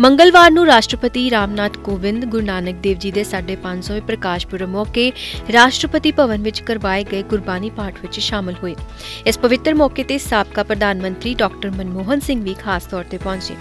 ਮੰਗਲਵਾਰ ਨੂੰ ਰਾਸ਼ਟਰਪਤੀ ਰਾਮਨਾਥ ਕੋਵਿੰਦ ਗੁਰੂ ਨਾਨਕ ਦੇਵ ਜੀ ਦੇ 550ਵੇਂ ਪ੍ਰਕਾਸ਼ ਪੁਰਬ ਮੌਕੇ ਰਾਸ਼ਟਰਪਤੀ ਭਵਨ ਵਿੱਚ ਕਰਵਾਏ ਗਏ ਗੁਰਬਾਣੀ ਪਾਠ ਵਿੱਚ ਸ਼ਾਮਲ ਹੋਏ ਇਸ ਪਵਿੱਤਰ ਮੌਕੇ ਤੇ ਸਾਬਕਾ ਪ੍ਰਧਾਨ ਮੰਤਰੀ ਡਾਕਟਰ ਮਨਮੋਹਨ ਸਿੰਘ ਵੀ ਖਾਸ ਤੌਰ ਤੇ ਪਹੁੰਚੇ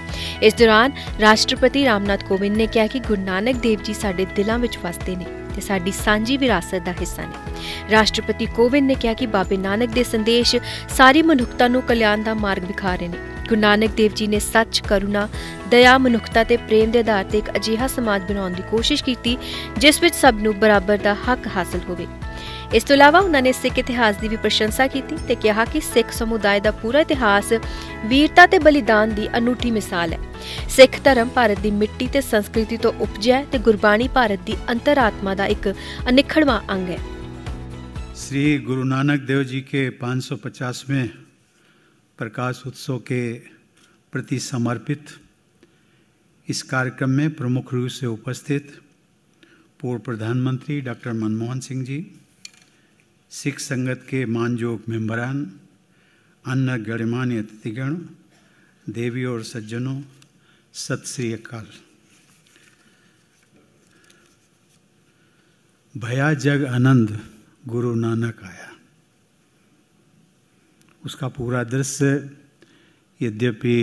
ਇਸ ਦੌਰਾਨ ਰਾਸ਼ਟਰਪਤੀ ਰਾਮਨਾਥ ਕੋਵਿੰਦ ਨੇ ਕਿਹਾ ਕਿ ਗੁਰੂ ਨਾਨਕ ਦੇਵ ਜੀ ਸਾਡੇ ਦਿਲਾਂ ਵਿੱਚ ਵਸਦੇ ਨੇ ਤੇ ਸਾਡੀ ਸਾਂਝੀ ਵਿਰਾਸਤ ਦਾ ਹਿੱਸਾ ਨੇ ਰਾਸ਼ਟਰਪਤੀ ਕੋਵਿੰਦ ਨੇ ਕਿਹਾ ਕਿ ਬਾਬੇ ਨਾਨਕ ਦੇ ਸੰਦੇਸ਼ ਸਾਰੀ ਮਨੁੱਖਤਾ ਨੂੰ ਕਲਿਆਣ ਦਾ ਮਾਰਗ ਵਿਖਾ ਰਹੇ ਨੇ ਗੁਰੂ ਨਾਨਕ ਦੇਵ ਜੀ ਨੇ ਸੱਚ ਕਰੁਣਾ ਦਇਆ ਮਨੁੱਖਤਾ ਤੇ ਪ੍ਰੇਮ ਦੇ ਆਧਾਰ ਤੇ ਇੱਕ ਅਜੀਹਾ ਸਮਾਜ ਬਣਾਉਣ ਦੀ ਕੋਸ਼ਿਸ਼ ਕੀਤੀ ਜਿਸ ਵਿੱਚ ਸਭ ਨੂੰ ਬਰਾਬਰ ਦਾ ਹੱਕ ਹਾਸਲ ਹੋਵੇ ਇਸ ਤੋਂ ਇਲਾਵਾ ਉਹਨਾਂ ਨੇ ਸਿੱਖ ਇਤਿਹਾਸ ਦੀ ਵੀ ਪ੍ਰਸ਼ੰਸਾ ਕੀਤੀ ਤੇ ਕਿਹਾ ਕਿ ਸਿੱਖ ਸਮੁਦਾਇ ਦਾ ਪੂਰਾ ਇਤਿਹਾਸ ਵੀਰਤਾ ਤੇ ਬਲੀਦਾਨ ਦੀ ਅਨੂਠੀ ਮਿਸਾਲ ਹੈ ਸਿੱਖ ਧਰਮ ਭਾਰਤ ਦੀ ਮਿੱਟੀ ਤੇ ਸੰਸਕ੍ਰਿਤੀ ਤੋਂ ਉਪਜਿਆ ਤੇ ਗੁਰਬਾਣੀ ਭਾਰਤ ਦੀ ਅੰਤਰਾਤਮਾ ਦਾ ਇੱਕ ਅਨਿਖੜਵਾ ਅੰਗ ਹੈ ਸ੍ਰੀ ਗੁਰੂ ਨਾਨਕ ਦੇਵ ਜੀ ਕੇ 550ਵੇਂ प्रकाश उत्सव के प्रति समर्पित इस कार्यक्रम में प्रमुख रूप से उपस्थित पूर्व प्रधानमंत्री डॉक्टर मनमोहन सिंह जी सिख संगत के मानजोग मेम्बरान अन्य गणमान्य अतिथिगण देवी और सज्जनों सत श्री अकाल भया जग आनंद गुरु नानक आया उसका पूरा दृश्य यद्यपि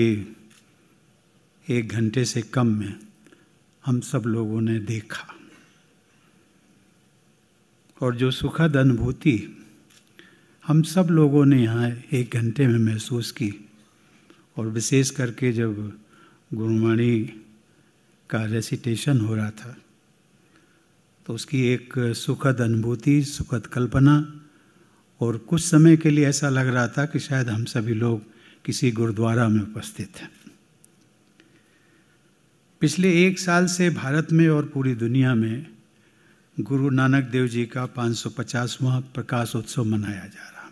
एक घंटे से कम में हम सब लोगों ने देखा और जो सुखद अनुभूति हम सब लोगों ने यहाँ एक घंटे में महसूस की और विशेष करके जब गुरुवाणी का रेसिटेशन हो रहा था तो उसकी एक सुखद अनुभूति सुखद कल्पना और कुछ समय के लिए ऐसा लग रहा था कि शायद हम सभी लोग किसी गुरुद्वारा में उपस्थित हैं पिछले एक साल से भारत में और पूरी दुनिया में गुरु नानक देव जी का 550वां प्रकाश उत्सव मनाया जा रहा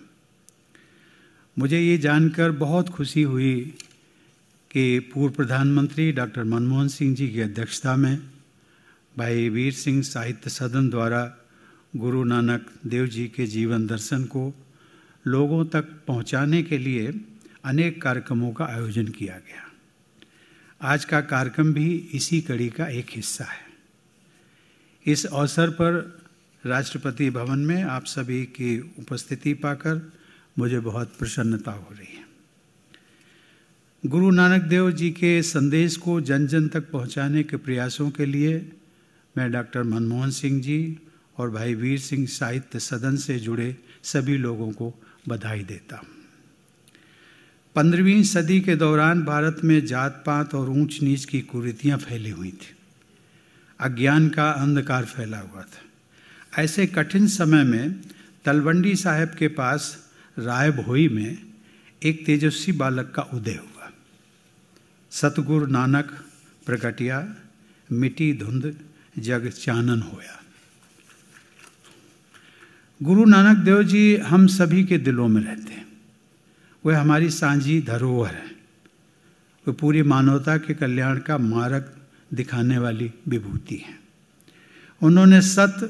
मुझे ये जानकर बहुत खुशी हुई कि पूर्व प्रधानमंत्री डॉक्टर मनमोहन सिंह जी की अध्यक्षता में भाई वीर सिंह साहित्य सदन द्वारा गुरु नानक देव जी के जीवन दर्शन को लोगों तक पहुंचाने के लिए अनेक कार्यक्रमों का आयोजन किया गया आज का कार्यक्रम भी इसी कड़ी का एक हिस्सा है इस अवसर पर राष्ट्रपति भवन में आप सभी की उपस्थिति पाकर मुझे बहुत प्रसन्नता हो रही है गुरु नानक देव जी के संदेश को जन जन तक पहुंचाने के प्रयासों के लिए मैं डॉक्टर मनमोहन सिंह जी और भाई वीर सिंह साहित्य सदन से जुड़े सभी लोगों को बधाई देता पंद्रहवीं सदी के दौरान भारत में जात पात और ऊंच नीच की कुरीतियाँ फैली हुई थी अज्ञान का अंधकार फैला हुआ था ऐसे कठिन समय में तलवंडी साहब के पास राय भोई में एक तेजस्वी बालक का उदय हुआ सतगुरु नानक प्रकटिया मिट्टी धुंध जग चानन होया गुरु नानक देव जी हम सभी के दिलों में रहते हैं वह हमारी सांझी धरोहर है वह पूरी मानवता के कल्याण का मार्ग दिखाने वाली विभूति है उन्होंने सत्य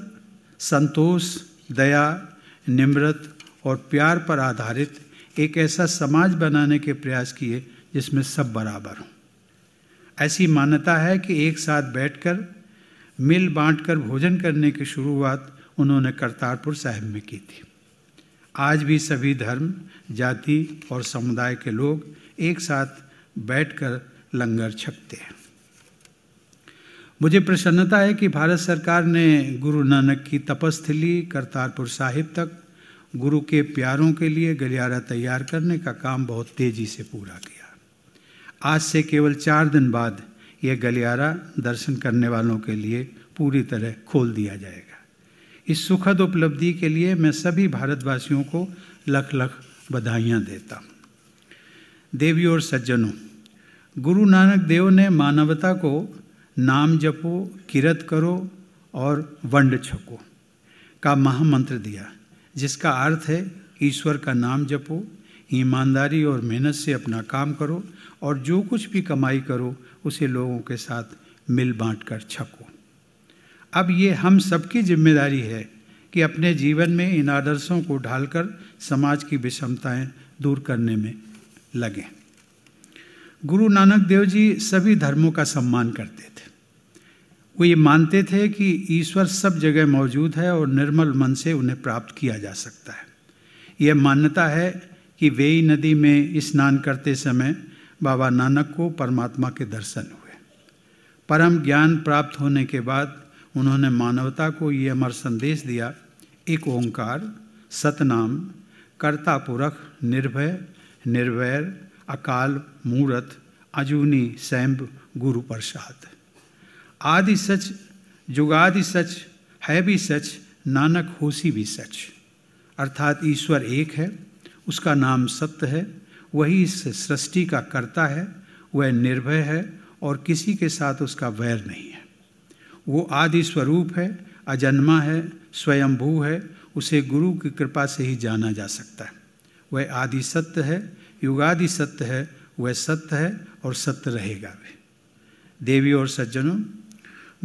संतोष दया निम्रत और प्यार पर आधारित एक ऐसा समाज बनाने के प्रयास किए जिसमें सब बराबर हों ऐसी मान्यता है कि एक साथ बैठकर मिल बांटकर भोजन करने की शुरुआत उन्होंने करतारपुर साहिब में की थी आज भी सभी धर्म जाति और समुदाय के लोग एक साथ बैठकर लंगर छकते हैं मुझे प्रसन्नता है कि भारत सरकार ने गुरु नानक की तपस्थली करतारपुर साहिब तक गुरु के प्यारों के लिए गलियारा तैयार करने का काम बहुत तेज़ी से पूरा किया आज से केवल चार दिन बाद यह गलियारा दर्शन करने वालों के लिए पूरी तरह खोल दिया जाएगा इस सुखद उपलब्धि के लिए मैं सभी भारतवासियों को लख लख बधाइयाँ देता हूँ देवी और सज्जनों गुरु नानक देव ने मानवता को नाम जपो किरत करो और वंड छको का महामंत्र दिया जिसका अर्थ है ईश्वर का नाम जपो ईमानदारी और मेहनत से अपना काम करो और जो कुछ भी कमाई करो उसे लोगों के साथ मिल बांट कर छको अब ये हम सबकी जिम्मेदारी है कि अपने जीवन में इन आदर्शों को ढालकर समाज की विषमताएं दूर करने में लगें गुरु नानक देव जी सभी धर्मों का सम्मान करते थे वो ये मानते थे कि ईश्वर सब जगह मौजूद है और निर्मल मन से उन्हें प्राप्त किया जा सकता है यह मान्यता है कि वेई नदी में स्नान करते समय बाबा नानक को परमात्मा के दर्शन हुए परम ज्ञान प्राप्त होने के बाद उन्होंने मानवता को ये अमर संदेश दिया एक ओंकार सतनाम कर्तापुरख निर्भय निर्वैर अकाल मूरत अजूनी सैम्ब गुरु प्रसाद आदि सच जुगादि सच है भी सच नानक होशी भी सच अर्थात ईश्वर एक है उसका नाम सत्य है वही इस सृष्टि का कर्ता है वह निर्भय है और किसी के साथ उसका वैर नहीं वो आदि स्वरूप है अजन्मा है स्वयंभू है उसे गुरु की कृपा से ही जाना जा सकता है वह आदि सत्य है युगादि सत्य है वह सत्य है और सत्य रहेगा भी देवी और सज्जनों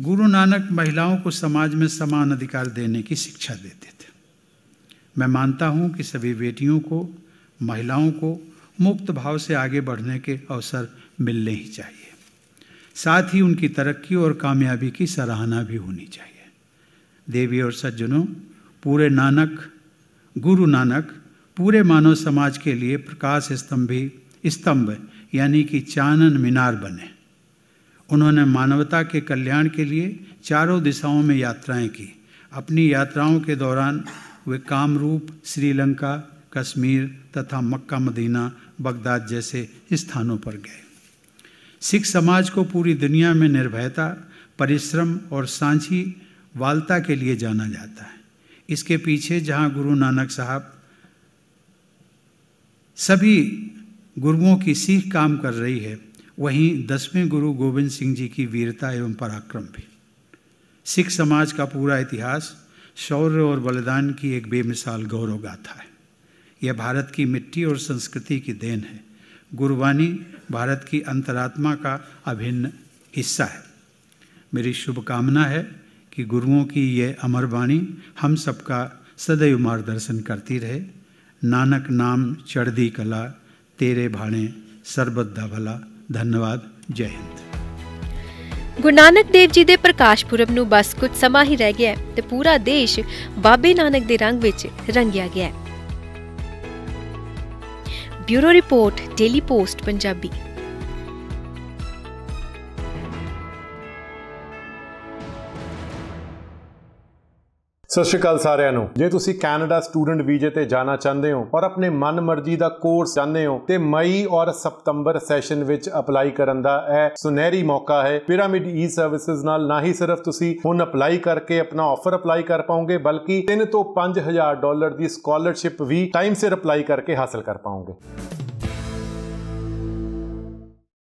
गुरु नानक महिलाओं को समाज में समान अधिकार देने की शिक्षा देते थे मैं मानता हूँ कि सभी बेटियों को महिलाओं को मुक्त भाव से आगे बढ़ने के अवसर मिलने ही चाहिए साथ ही उनकी तरक्की और कामयाबी की सराहना भी होनी चाहिए देवी और सज्जनों पूरे नानक गुरु नानक पूरे मानव समाज के लिए प्रकाश स्तंभी स्तंभ यानी कि चानन मीनार बने उन्होंने मानवता के कल्याण के लिए चारों दिशाओं में यात्राएं की अपनी यात्राओं के दौरान वे कामरूप श्रीलंका कश्मीर तथा मक्का मदीना बगदाद जैसे स्थानों पर गए सिख समाज को पूरी दुनिया में निर्भयता परिश्रम और सांची वालता के लिए जाना जाता है इसके पीछे जहाँ गुरु नानक साहब सभी गुरुओं की सीख काम कर रही है वहीं दसवें गुरु गोविंद सिंह जी की वीरता एवं पराक्रम भी सिख समाज का पूरा इतिहास शौर्य और बलिदान की एक बेमिसाल गौरव गाथा है यह भारत की मिट्टी और संस्कृति की देन है गुरबाणी भारत की अंतरात्मा का अभिन्न हिस्सा है मेरी शुभकामना है कि गुरुओं की ये अमर वाणी हम सबका सदैव मार्गदर्शन करती रहे नानक नाम चढ़दी कला तेरे भाणे सरबद्धा भला धन्यवाद जय हिंद गुरु नानक देव जी दे प्रकाश पुरब न बस कुछ समा ही रह गया है ਤੇ पूरा देश बाबे नानक ਦੇ ਰੰਗ ਵਿੱਚ ਰੰਗਿਆ गया है bureau report Daily Post Punjabi ਸਤਿ ਸ਼੍ਰੀ ਅਕਾਲ ਸਾਰਿਆਂ ਨੂੰ ਜੇ ਤੁਸੀਂ ਕੈਨੇਡਾ ਸਟੂਡੈਂਟ ਵੀਜ਼ੇ ਤੇ ਜਾਣਾ ਚਾਹੁੰਦੇ ਹੋ ਔਰ ਆਪਣੇ ਮਨਮਰਜ਼ੀ ਦਾ ਕੋਰਸ ਚਾਹੁੰਦੇ ਹੋ ਤੇ ਮਈ ਔਰ ਸਤੰਬਰ ਸੈਸ਼ਨ ਵਿੱਚ ਅਪਲਾਈ ਕਰਨ ਦਾ ਇਹ ਸੁਨਹਿਰੀ ਮੌਕਾ ਹੈ ਪਿਰਾਮਿਡ ਈ ਸਰਵਿਸਿਜ਼ ਨਾਲ ਨਾ ਹੀ ਸਿਰਫ ਤੁਸੀਂ ਹੁਣ ਅਪਲਾਈ ਕਰਕੇ ਆਪਣਾ ਆਫਰ ਅਪਲਾਈ ਕਰ ਪਾਓਗੇ ਬਲਕਿ 3 ਤੋਂ 5000 ਡਾਲਰ ਦੀ ਸਕਾਲਰਸ਼ਿਪ ਵੀ ਟਾਈਮ ਸਿਰ ਅਪਲਾਈ ਕਰਕੇ ਹਾਸਲ ਕਰ ਪਾਓਗੇ